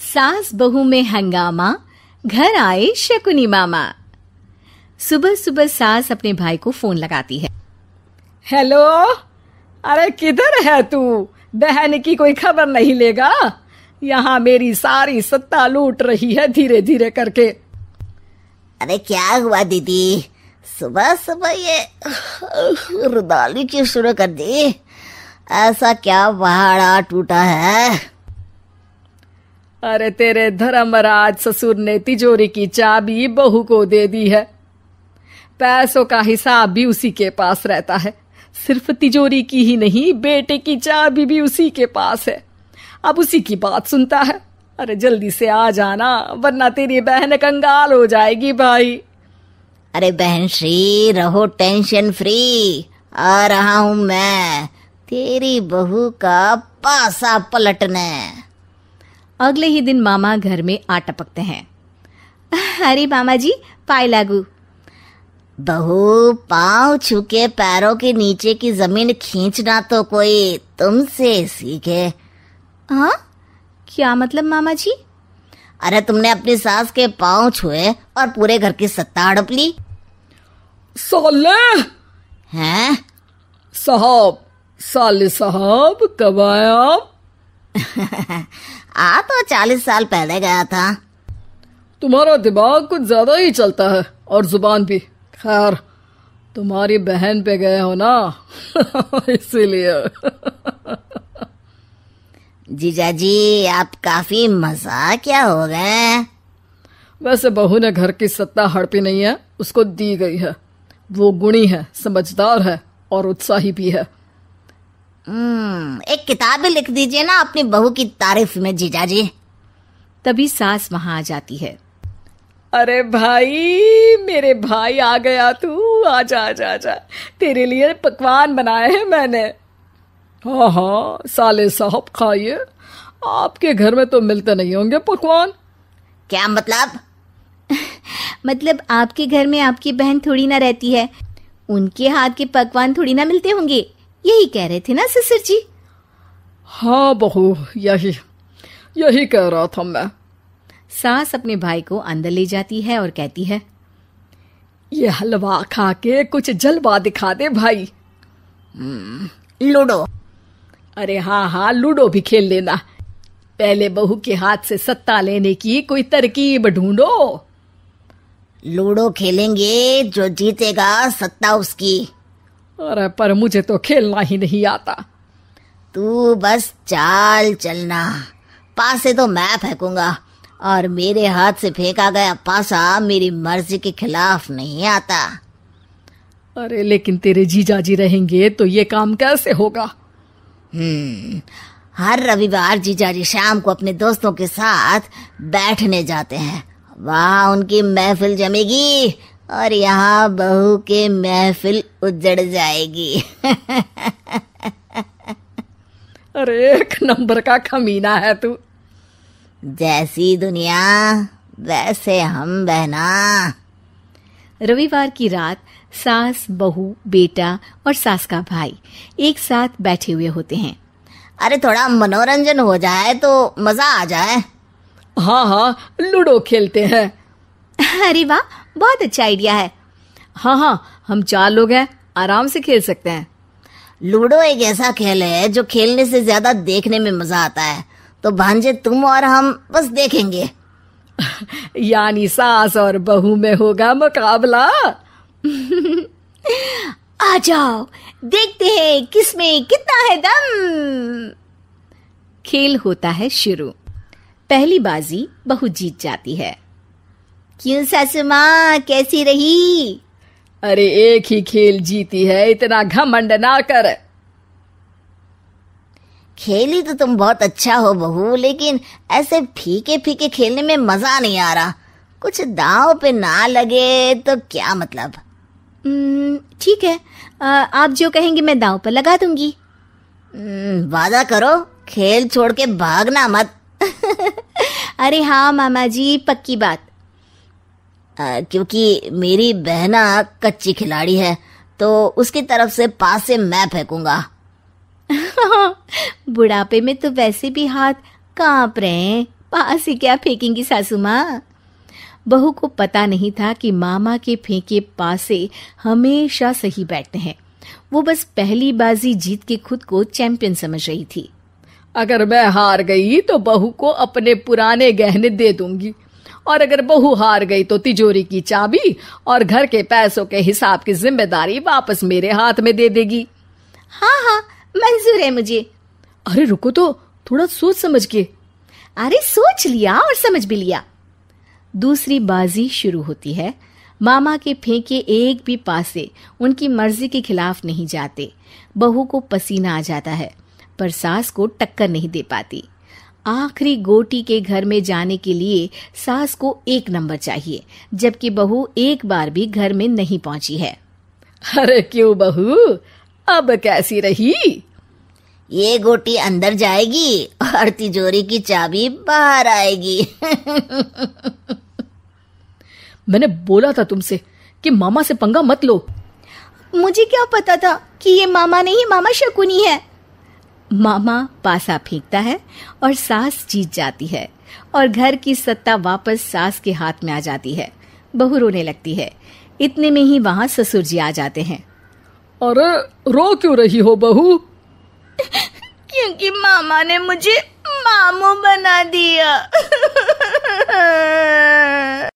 सास बहू में हंगामा घर आए शकुनी मामा सुबह सुबह सास अपने भाई को फोन लगाती है हेलो अरे किधर है तू बहन की कोई खबर नहीं लेगा यहाँ मेरी सारी सत्ता लूट रही है धीरे धीरे करके अरे क्या हुआ दीदी सुबह सुबह ये रुदाली क्यों शुरू कर दी ऐसा क्या पहाड़ा टूटा है अरे तेरे धर्मराज ससुर ने तिजोरी की चाबी बहू को दे दी है पैसों का हिसाब भी उसी के पास रहता है सिर्फ तिजोरी की ही नहीं बेटे की चाबी भी उसी के पास है अब उसी की बात सुनता है अरे जल्दी से आ जाना वरना तेरी बहन कंगाल हो जाएगी भाई अरे बहन श्री रहो टेंशन फ्री आ रहा हूं मैं तेरी बहू का पासा पलटने अगले ही दिन मामा घर में आ टपकते हैं अरे मामा जी पाए लागू बहू पाँव छुके पैरों के नीचे की जमीन खींचना तो कोई तुमसे सीखे हाँ क्या मतलब मामा जी अरे तुमने अपनी सास के पाँव छुए और पूरे घर की सत्ता हड़प ली साले हैं साहब साले साहब कब आए आप आ तो चालीस साल पहले गया था तुम्हारा दिमाग कुछ ज्यादा ही चलता है और जुबान भी खैर तुम्हारी बहन पे गए हो ना इसीलिए जीजा जी आप काफी मजा क्या हो गए वैसे बहू ने घर की सत्ता हड़पी नहीं है उसको दी गई है वो गुणी है समझदार है और उत्साही भी है हम्म, एक किताब भी लिख दीजिए ना अपनी बहू की तारीफ में जीजा जी तभी सास वहां आ जाती है अरे भाई मेरे भाई आ गया तू आजा आजा आजा तेरे लिए पकवान बनाए हैं मैंने हाँ हाँ साले साहब खाइए आपके घर में तो मिलते नहीं होंगे पकवान क्या मतलब मतलब आपके घर में आपकी बहन थोड़ी ना रहती है उनके हाथ के पकवान थोड़ी ना मिलते होंगे यही कह रहे थे ना ससुर जी हाँ बहू यही यही कह रहा था मैं सास अपने भाई को अंदर ले जाती है और कहती है ये हलवा खा के कुछ जलवा दिखा दे भाई हम्म, लूडो अरे हाँ हाँ लूडो भी खेल लेना पहले बहू के हाथ से सत्ता लेने की कोई तरकीब ढूंढो लूडो खेलेंगे जो जीतेगा सत्ता उसकी अरे पर मुझे तो खेलना ही नहीं आता तू बस चाल चलना पास से तो मैं फेंकूंगा और मेरे हाथ से फेंका गया पासा मेरी मर्जी के खिलाफ नहीं आता अरे लेकिन तेरे जीजा जी रहेंगे तो ये काम कैसे होगा हम्म हर रविवार जीजा जी शाम को अपने दोस्तों के साथ बैठने जाते हैं वहाँ उनकी महफिल जमेगी और यहाँ बहू के महफिल उजड़ जाएगी अरे एक नंबर का खमीना है तू जैसी दुनिया वैसे हम बहना रविवार की रात सास बहू बेटा और सास का भाई एक साथ बैठे हुए होते हैं अरे थोड़ा मनोरंजन हो जाए तो मजा आ जाए हाँ हाँ लूडो खेलते हैं अरे वाह बहुत अच्छा आइडिया है हाँ हाँ हम चार लोग हैं आराम से खेल सकते हैं लूडो एक ऐसा खेल है जो खेलने से ज्यादा देखने में मजा आता है तो भांजे तुम और हम बस देखेंगे यानी सास और बहू में होगा मुकाबला आ जाओ देखते हैं किसमें कितना है दम खेल होता है शुरू पहली बाजी बहू जीत जाती है क्यों सासु माँ कैसी रही अरे एक ही खेल जीती है इतना घमंड ना कर खेली तो तुम बहुत अच्छा हो बहू लेकिन ऐसे फीके फीके खेलने में मजा नहीं आ रहा कुछ दांव पे ना लगे तो क्या मतलब ठीक है आ, आप जो कहेंगे मैं दांव पर लगा दूंगी वादा करो खेल छोड़ के भागना मत अरे हाँ मामा जी पक्की बात क्योंकि मेरी बहना कच्ची खिलाड़ी है तो उसकी तरफ से पास से मैं फेंकूंगा बुढ़ापे में तो वैसे भी हाथ कांप रहे हैं पास ही क्या फेंकेंगी सासू माँ बहू को पता नहीं था कि मामा के फेंके पासे हमेशा सही बैठते हैं वो बस पहली बाजी जीत के खुद को चैंपियन समझ रही थी अगर मैं हार गई तो बहू को अपने पुराने गहने दे दूंगी और अगर बहू हार गई तो तिजोरी की चाबी और घर के पैसों के हिसाब की जिम्मेदारी वापस मेरे हाथ में दे देगी हाँ हाँ मंजूर है मुझे अरे रुको तो थोड़ा सोच समझ के अरे सोच लिया और समझ भी लिया दूसरी बाजी शुरू होती है मामा के फेंके एक भी पासे उनकी मर्जी के खिलाफ नहीं जाते बहू को पसीना आ जाता है पर सास को टक्कर नहीं दे पाती आखिरी गोटी के घर में जाने के लिए सास को एक नंबर चाहिए जबकि बहू एक बार भी घर में नहीं पहुंची है अरे क्यों बहू अब कैसी रही ये गोटी अंदर जाएगी और तिजोरी की चाबी बाहर आएगी मैंने बोला था तुमसे कि मामा से पंगा मत लो मुझे क्या पता था कि ये मामा नहीं मामा शकुनी है मामा पासा फेंकता है और सास जीत जाती है और घर की सत्ता वापस सास के हाथ में आ जाती है बहू रोने लगती है इतने में ही वहां ससुर जी आ जाते हैं अरे रो क्यों रही हो बहू क्योंकि मामा ने मुझे मामू बना दिया